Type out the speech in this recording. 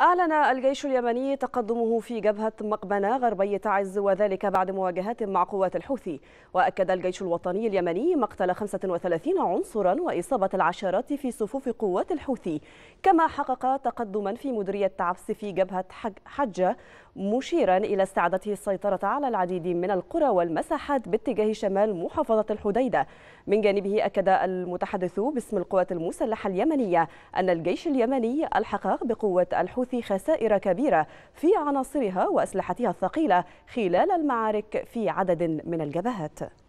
أعلن الجيش اليمني تقدمه في جبهة مقبنة غربي تعز وذلك بعد مواجهات مع قوات الحوثي وأكد الجيش الوطني اليمني مقتل 35 عنصرا وإصابة العشرات في صفوف قوات الحوثي كما حقق تقدما في مديرية تعفس في جبهة حجة مشيرا إلى استعادته السيطرة على العديد من القرى والمساحات باتجاه شمال محافظة الحديدة من جانبه أكد المتحدث باسم القوات المسلحة اليمنية أن الجيش اليمني ألحق بقوة الحوثي تحدث خسائر كبيرة في عناصرها وأسلحتها الثقيلة خلال المعارك في عدد من الجبهات